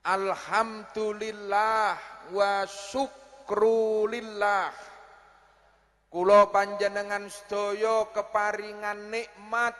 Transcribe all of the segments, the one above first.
Alhamdulillah wa syukrulillah. Kulo panjenengan sedoyo keparingan nikmat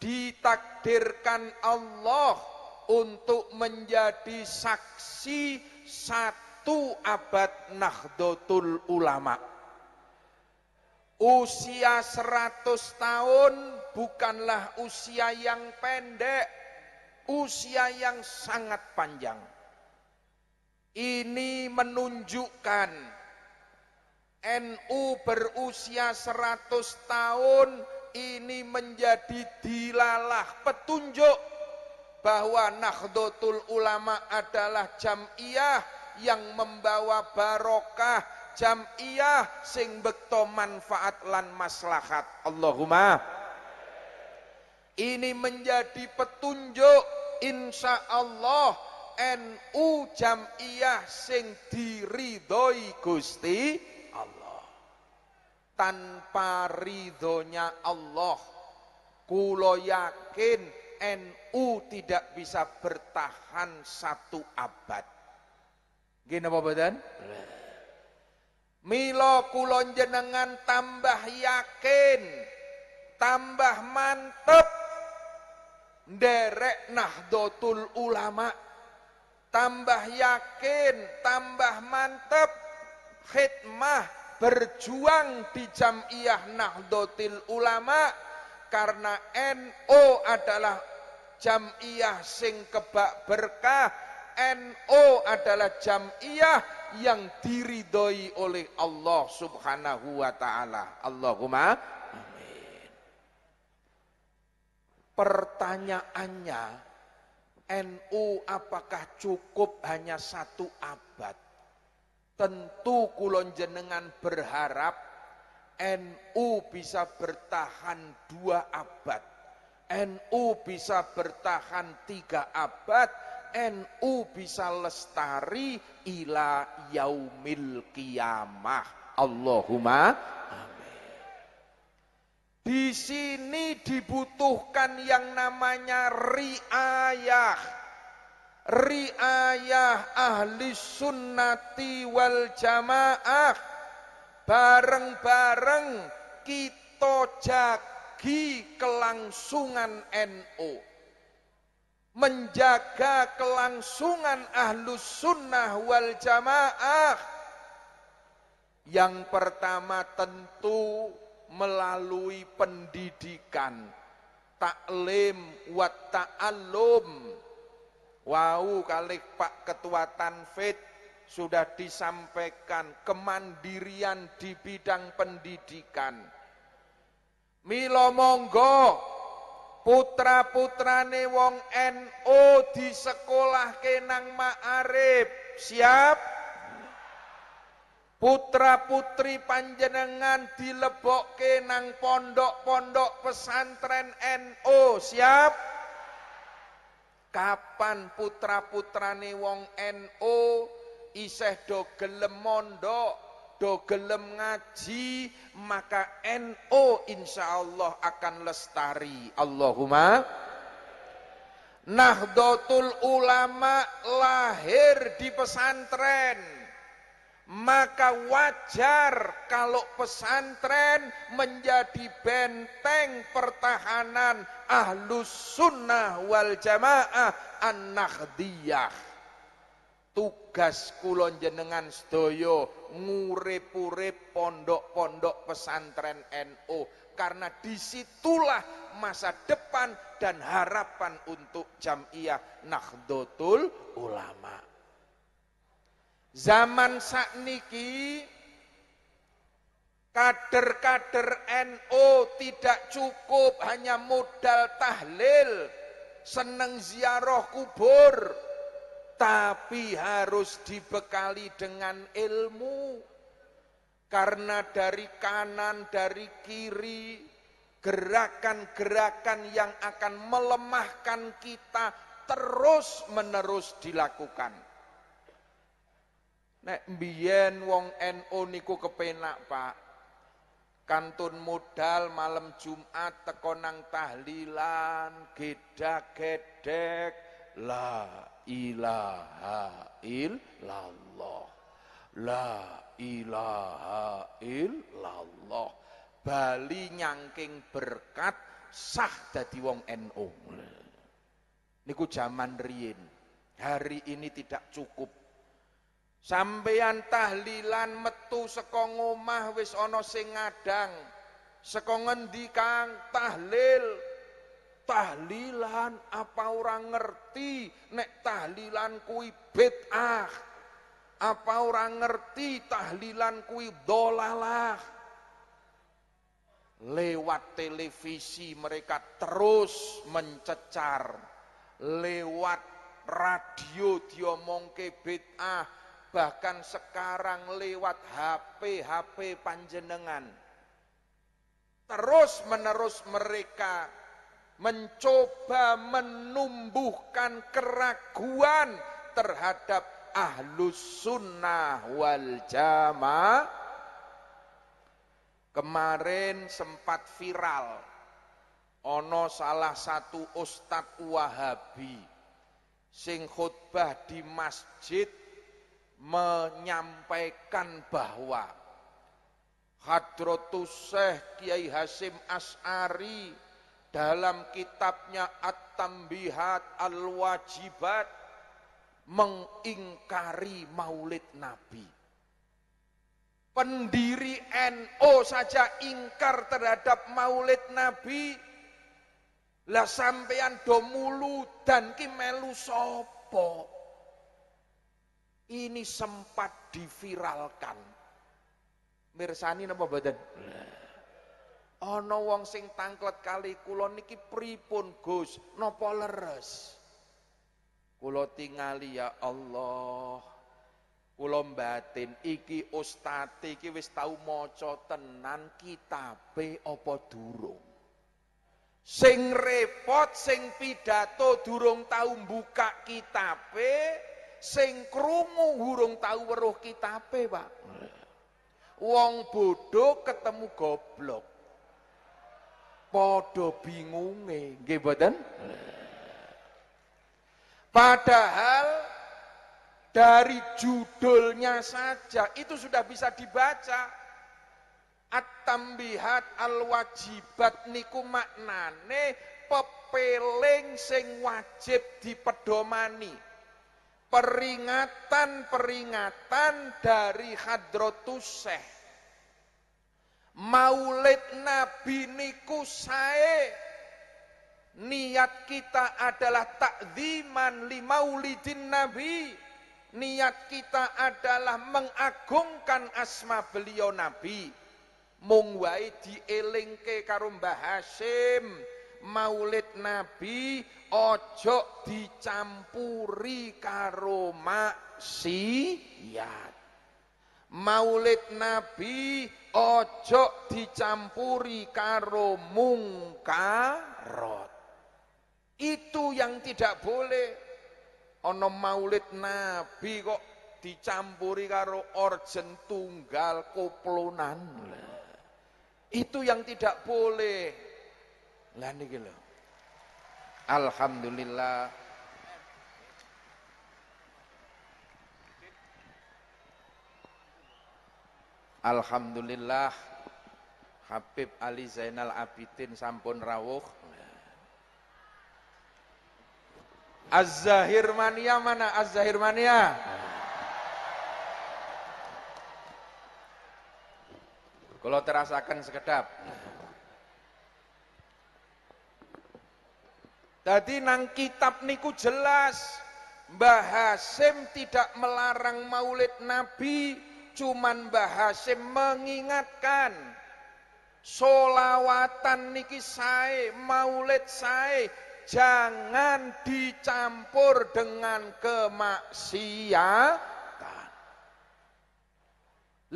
ditakdirkan Allah untuk menjadi saksi satu abad Nahdlatul Ulama. Usia 100 tahun bukanlah usia yang pendek usia yang sangat panjang. Ini menunjukkan NU berusia 100 tahun ini menjadi dilalah petunjuk bahwa Nahdlatul Ulama adalah jamiyah yang membawa barokah jamiyah sing bekto manfaat lan maslahat Allahumma ini menjadi petunjuk insya Allah NU jamiah sing diridhoi Gusti Allah. Tanpa ridhonya Allah, kulo yakin NU tidak bisa bertahan satu abad. Gini apa badan? Milo kulon jenengan tambah yakin, tambah mantep derek Nahdlatul Ulama tambah yakin, tambah mantep khidmah berjuang di Jamiah Nahdlatul Ulama karena NO adalah Jamiah sing kebak berkah NO adalah Jamiah yang diridhoi oleh Allah Subhanahu wa taala. Allahumma Pertanyaannya, NU apakah cukup hanya satu abad? Tentu kulon jenengan berharap NU bisa bertahan dua abad. NU bisa bertahan tiga abad. NU bisa lestari ila yaumil kiamah. Allahumma di sini dibutuhkan yang namanya riayah. Riayah ahli sunnati wal jamaah. Bareng-bareng kita jagi kelangsungan NU. Menjaga kelangsungan ahlu sunnah wal jamaah. Yang pertama tentu melalui pendidikan taklim wa ta'allum wau kali Pak Ketua Tanfid sudah disampaikan kemandirian di bidang pendidikan Milo monggo putra-putrane wong NU sekolah kenang ma'arif siap Putra-putri panjenengan ke nang pondok-pondok pesantren NO. siap? Kapan putra-putrane wong NO isih do gelem mondok, do gelem ngaji, maka No Insya Allah akan lestari. Allahumma Nahdlatul ulama lahir di pesantren maka wajar kalau pesantren menjadi benteng pertahanan ahlus sunnah wal jamaah an nahdiyah Tugas kulon jenengan sedoyo ngurep pondok-pondok pesantren NU. NO. Karena disitulah masa depan dan harapan untuk jamiah Nahdlatul Ulama. Zaman sakniki kader-kader NO tidak cukup hanya modal tahlil, seneng ziarah kubur, tapi harus dibekali dengan ilmu. Karena dari kanan, dari kiri, gerakan-gerakan yang akan melemahkan kita terus menerus dilakukan. Nek mbiyen wong NU niku kepenak, Pak. Kantun modal malam Jumat tekonang tahlilan, gedak gedek la ilaha illallah. La ilaha illallah. Bali nyangking berkat sah dadi wong NU. Niku zaman riyin. Hari ini tidak cukup Sampeyan tahlilan metu saka omah wis ana sing ngadang. Saka ngendi Kang tahlil? Tahlilan apa orang ngerti nek tahlilan kuwi bid'ah. Apa orang ngerti tahlilan kuwi dolalah. Lewat televisi mereka terus mencecar. Lewat radio diomongke bid'ah, bahkan sekarang lewat HP-HP panjenengan. Terus-menerus mereka mencoba menumbuhkan keraguan terhadap ahlus sunnah wal jamaah. Kemarin sempat viral, ono salah satu ustadz wahabi, sing khutbah di masjid menyampaikan bahwa Hadrotus Syekh Kiai Hasim As'ari dalam kitabnya At-Tambihat Al-Wajibat mengingkari maulid Nabi. Pendiri NO saja ingkar terhadap maulid Nabi, lah sampean do dan ki melu sopo ini sempat diviralkan. Mirsani napa badan? Ana wong sing tangklet kali kula niki pripun Gus? Napa leres? Kula tingali ya Allah. Kula batin iki ustate iki wis tau maca tenan kitabe apa durung? Sing repot sing pidato durung tau buka kitabe sing krungu hurung tahu weruh kitabe, Pak. Wong bodoh ketemu goblok. Padha bingunge, nggih mboten? Padahal dari judulnya saja itu sudah bisa dibaca. At-tambihat al-wajibat niku maknane pepeling sing wajib dipedomani peringatan-peringatan dari Hadratus Syekh. Maulid Nabi niku sae Niat kita adalah takziman li maulidin Nabi. Niat kita adalah mengagungkan asma beliau Nabi. Mung wae dielingke karo Mbah Hasim maulid nabi ojo dicampuri karo maksiat maulid nabi ojo dicampuri karo mungkarot itu yang tidak boleh ono maulid nabi kok dicampuri karo orjen tunggal koplonan itu yang tidak boleh lah niki lho. Alhamdulillah. Alhamdulillah Habib Ali Zainal Abidin sampun rawuh. Az-Zahir Mania mana Az-Zahir Mania? Kalau terasakan sekedap. Jadi nang kitab niku jelas Mbah Hasim tidak melarang maulid Nabi Cuman Mbah Hasim mengingatkan Solawatan niki saya, maulid saya Jangan dicampur dengan kemaksiatan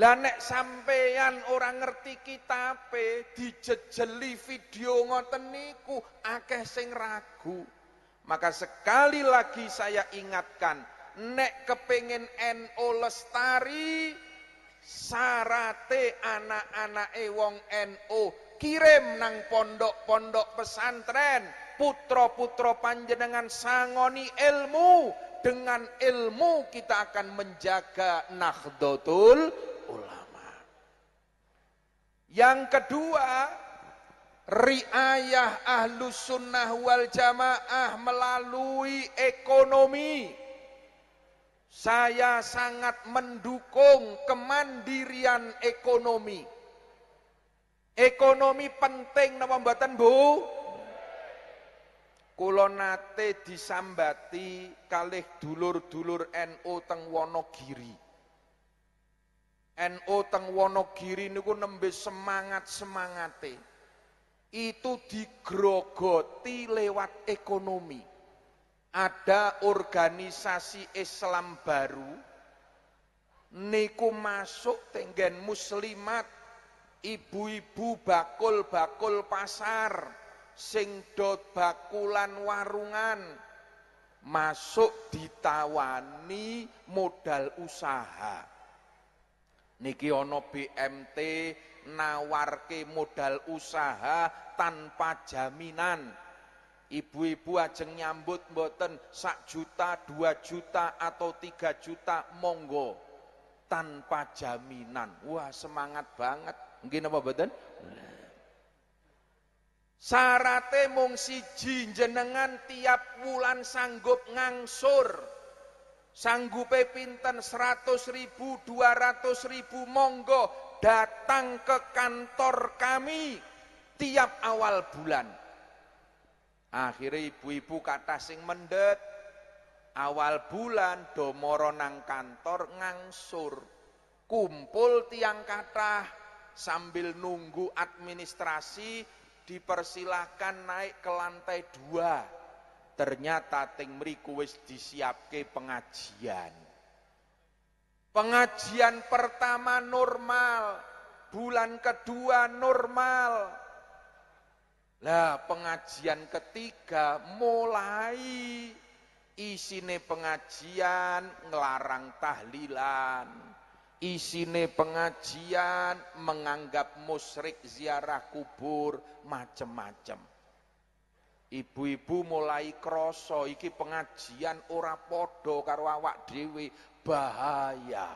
lah nek sampeyan orang ngerti kitabe dijejeli video ngoten niku akeh sing ragu. Maka sekali lagi saya ingatkan, nek kepengin NU lestari sarate anak e wong NU kirim nang pondok-pondok pesantren putra-putra panjenengan sangoni ilmu dengan ilmu kita akan menjaga nahdlatul ulama. Yang kedua, riayah ahlu sunnah wal jamaah melalui ekonomi. Saya sangat mendukung kemandirian ekonomi. Ekonomi penting nama mbatan bu. Kulonate disambati kalih dulur-dulur NU NO teng Wonogiri NU teng Wonogiri niku nembe semangat-semangate. Itu digrogoti lewat ekonomi. Ada organisasi Islam baru niku masuk tenggen muslimat ibu-ibu bakul-bakul pasar sing dot bakulan warungan masuk ditawani modal usaha Niki ono BMT nawarke modal usaha tanpa jaminan. Ibu-ibu ajeng nyambut mboten sak juta, dua juta atau tiga juta monggo tanpa jaminan. Wah semangat banget. Mungkin apa mboten? Sarate mung siji jenengan tiap bulan sanggup ngangsur Sanggupe pinten 100 ribu, 200 ribu, monggo datang ke kantor kami tiap awal bulan. Akhirnya ibu-ibu kata sing mendet, awal bulan domoro nang kantor ngangsur, kumpul tiang kata sambil nunggu administrasi dipersilahkan naik ke lantai dua ternyata ting mriku wis disiapke pengajian. Pengajian pertama normal, bulan kedua normal. Lah pengajian ketiga mulai isine pengajian ngelarang tahlilan. Isine pengajian menganggap musrik ziarah kubur macem-macem. Ibu-ibu mulai krasa iki pengajian ora padha karo awak dewi bahaya.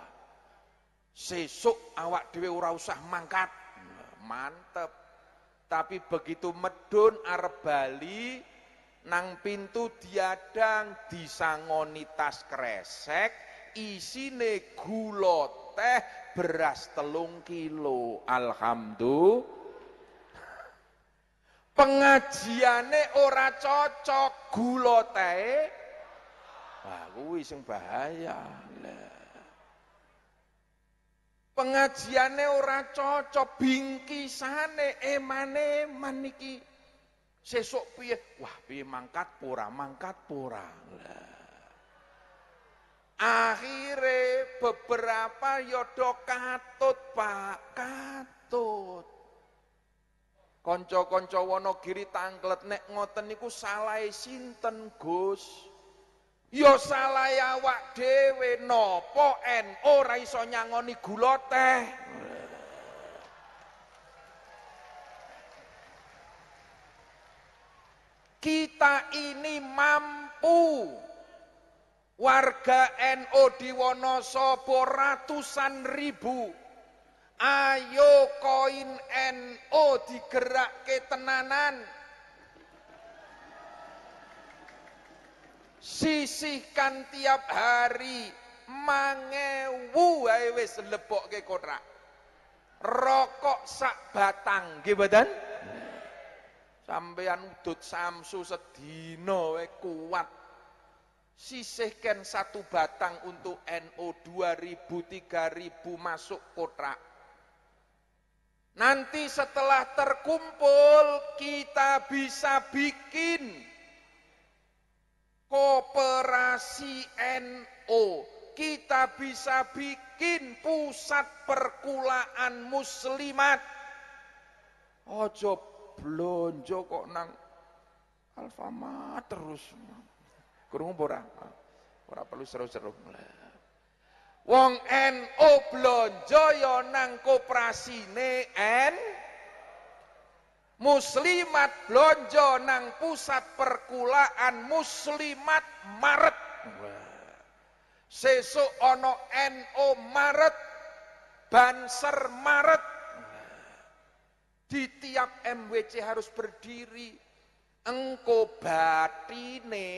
Sesuk awak dewi ora usah mangkat. Mantep. Tapi begitu medun arep bali nang pintu diadang disangonitas kresek isi gula teh beras telung kilo. Alhamdulillah pengajiane ora cocok gulote, wah kuwi sing bahaya lah pengajiane ora cocok bingkisane emane maniki sesuk piye wah piye mangkat pura mangkat pura lah beberapa yodo katut pak katut konco wono Wonogiri tangklet nek ngoten niku salah sinten, Gus? Ya poen, awak dhewe napa en ora iso nyangoni gula teh. Kita ini mampu warga No di Wonosobo ratusan ribu Ayo koin NO digerak ke tenanan. Sisihkan tiap hari mangewu ae wis lebokke kotak Rokok sak batang nggih mboten? Sampeyan udut samsu sedina wae kuat sisihkan satu batang untuk NO 2000 3000 masuk kotak Nanti setelah terkumpul kita bisa bikin koperasi NO. Kita bisa bikin pusat perkulaan muslimat. Ojo blonjo kok nang Alfamart terus. Kurung ora. Ora perlu seru-seru. Wong NU blonjo yo nang koperasine N Muslimat blonjo nang pusat perkulaan Muslimat Maret. Sesuk ana NU Maret, Banser Maret. Di tiap MWC harus berdiri engko batine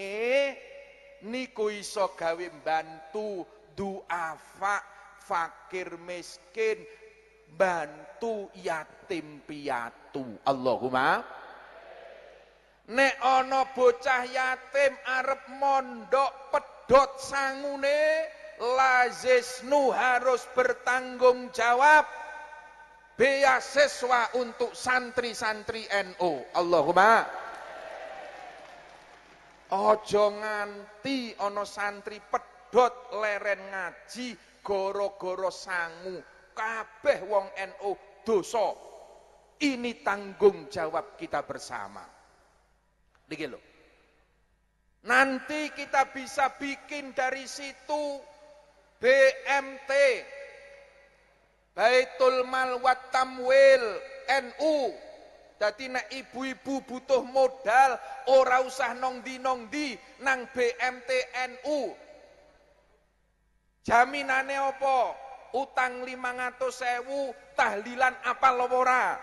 niku iso gawe bantu duafa fakir miskin bantu yatim piatu Allahumma nek ana bocah yatim arep mondok pedot sangune Lazisnu harus bertanggung jawab beasiswa untuk santri-santri NU Allahumma ojo nganti ono santri pedot abot leren ngaji goro-goro sangu kabeh wong NU dosa ini tanggung jawab kita bersama Dikin lo nanti kita bisa bikin dari situ BMT Baitul Mal watamwil Tamwil NU Jadi nek ibu-ibu butuh modal ora usah nong di nong di nang BMT NU Jaminane opo? Utang 500 sewu, tahlilan apal apa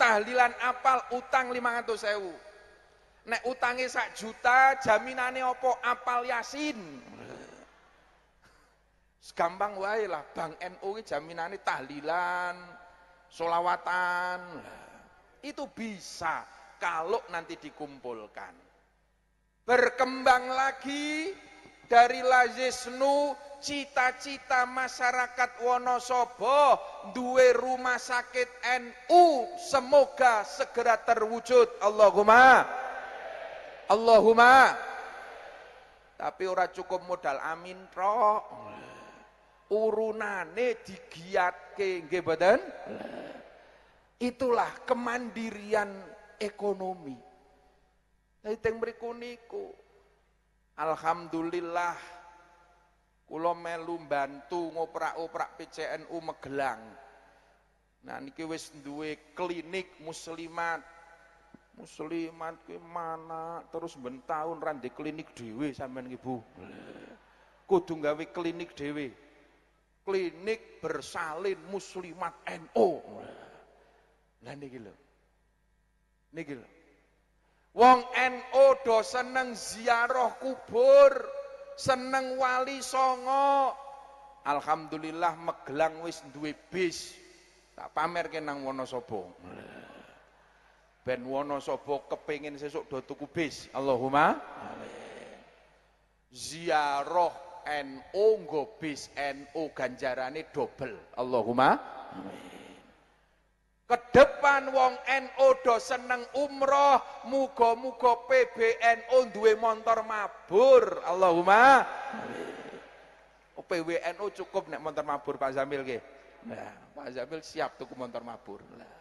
Tahlilan apal utang 500 sewu. Nek utangnya sak juta, jaminane opo? Apal yasin. Segampang wae lah, Bang NU jaminane tahlilan, solawatan. Itu bisa kalau nanti dikumpulkan. Berkembang lagi dari Lazisnu cita-cita masyarakat Wonosobo duwe rumah sakit NU semoga segera terwujud Allahumma Allahumma tapi ora cukup modal amin pro urunane digiat ke badan itulah kemandirian ekonomi Nah, yang berikut niku Alhamdulillah kula melu bantu ngoprak-oprak PCNU Megelang. Nah niki wis duwe klinik muslimat. Muslimat ki mana terus ben taun ra klinik dhewe sampean Ibu. Kudu gawe klinik dhewe. Klinik bersalin muslimat NU. NO. Nah, niki lho. Niki lho. Wong NU NO do seneng ziarah kubur, seneng wali songo. Alhamdulillah Megelang wis duwe bis. Tak pamerke nang Wonosobo. Ben Wonosobo kepengin sesuk do tuku bis. Allahumma amin. Ziarah NU NO, nggo bis NU NO, ganjarane dobel. Allahumma amin. Kedep depan wong NO do seneng umroh, Mugo Mugo PBNO duwe motor mabur. Allahumma. Oh, PWNO cukup nek motor mabur Pak Zamil nggih. Nah, Pak Zamil siap tuku motor mabur. Nah.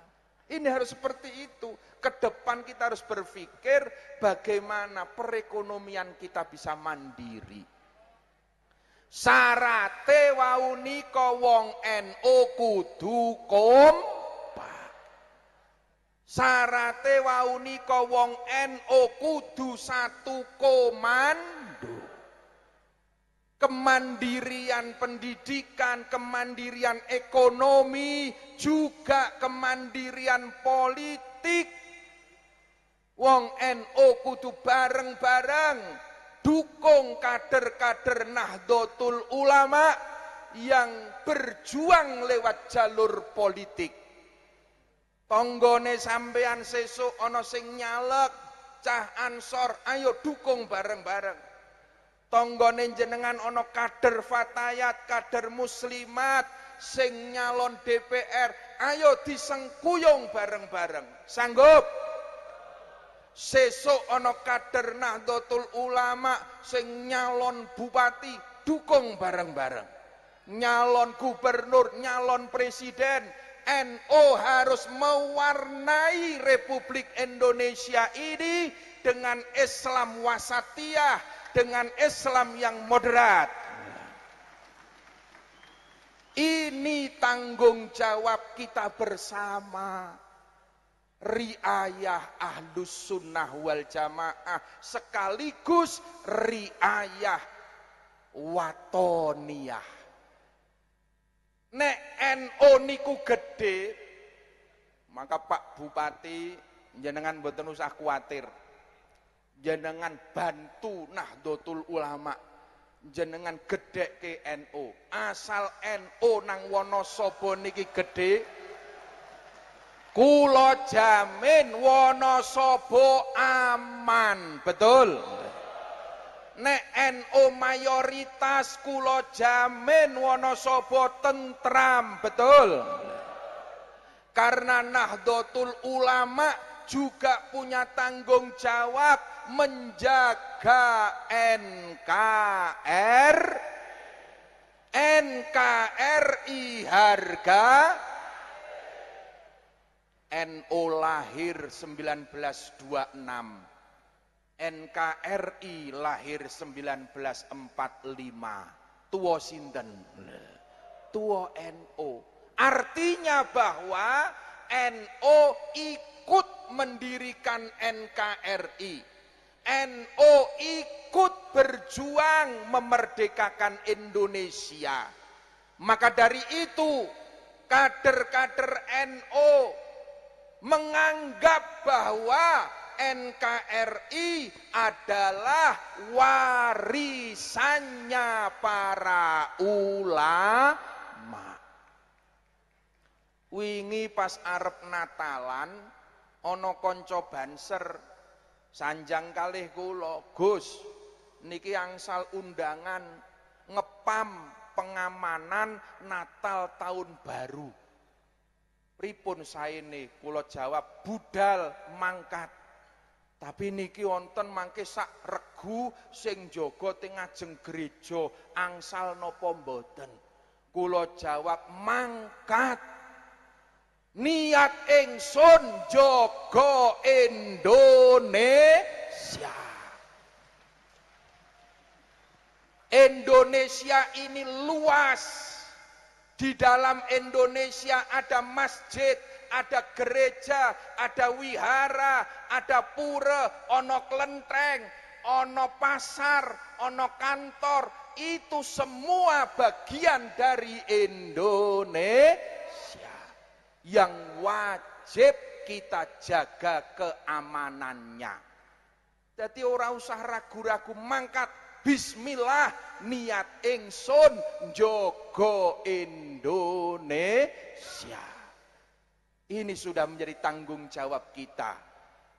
Ini harus seperti itu. Kedepan kita harus berpikir bagaimana perekonomian kita bisa mandiri. Sarate wau nika wong NU kudu kom Sarate wauni kowong wong o kudu satu komando. Kemandirian pendidikan, kemandirian ekonomi, juga kemandirian politik. Wong no kudu bareng-bareng dukung kader-kader Nahdlatul Ulama yang berjuang lewat jalur politik. Tonggone sampean sesuk ana sing nyalek, cah ansor, ayo dukung bareng-bareng. Tonggone jenengan ana kader fatayat, kader muslimat sing nyalon DPR, ayo disengkuyung bareng-bareng. Sanggup? Sesuk ana kader Nahdlatul Ulama sing nyalon bupati, dukung bareng-bareng. Nyalon gubernur, nyalon presiden, No harus mewarnai Republik Indonesia ini dengan Islam wasatiyah, dengan Islam yang moderat. Ini tanggung jawab kita bersama. Riayah ahlus sunnah wal jamaah sekaligus riayah watoniyah. Nek NO niku gede, maka Pak Bupati jenengan mboten usah kuatir. Jenengan bantu Nahdlatul Ulama. Jenengan gede ke NO. Asal NO nang Wonosobo niki gede, Kulo jamin Wonosobo aman, betul? nek NU mayoritas kulo jamin Wonosobo tentram, betul. Karena Nahdlatul Ulama juga punya tanggung jawab menjaga NKR NKRI harga NU lahir 1926 NKRI lahir 1945 tua sinten tua NO artinya bahwa NO ikut mendirikan NKRI NO ikut berjuang memerdekakan Indonesia. Maka dari itu, kader-kader NO menganggap bahwa NKRI adalah warisannya para ulama. Wingi pas arep Natalan ono konco banser sanjang kalih gulo, Gus, niki angsal undangan ngepam pengamanan Natal tahun baru. Pripun saya ini, kulo jawab budal mangkat tapi niki wonten mangke sak regu sing jaga teng ngajeng gereja angsal napa mboten. Kula jawab mangkat. Niat ingsun jaga Indonesia. Indonesia ini luas. Di dalam Indonesia ada masjid, ada gereja, ada wihara, ada pura, ono kelenteng, ono pasar, ono kantor. Itu semua bagian dari Indonesia yang wajib kita jaga keamanannya. Jadi orang usah ragu-ragu mangkat Bismillah niat ingsun jogo Indonesia. Ini sudah menjadi tanggung jawab kita.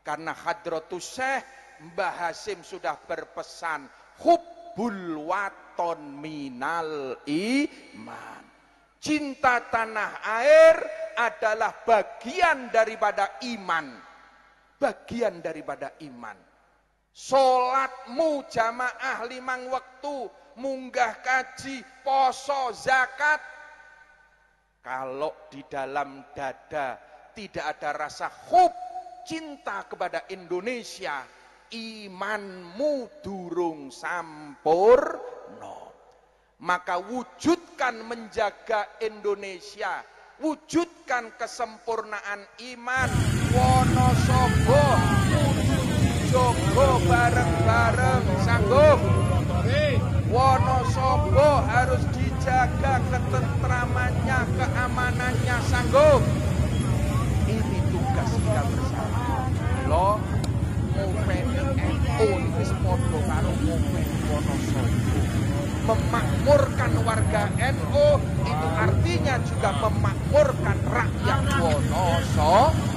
Karena Hadrotus Syekh Mbah Hasim sudah berpesan hubbul waton minal iman. Cinta tanah air adalah bagian daripada iman. Bagian daripada iman. Solatmu jamaah limang waktu, munggah kaji, poso, zakat, kalau di dalam dada tidak ada rasa hub cinta kepada Indonesia, imanmu durung No. Maka wujudkan menjaga Indonesia, wujudkan kesempurnaan iman Wonosobo Jogo bareng-bareng sanggup Wonosobo harus di menjaga ketentramannya, keamanannya sanggup. Ini tugas kita bersama. Lo Mopeni NU wis padha karo Mopeni Wonosobo. Memakmurkan warga NU itu artinya juga memakmurkan rakyat Wonosobo.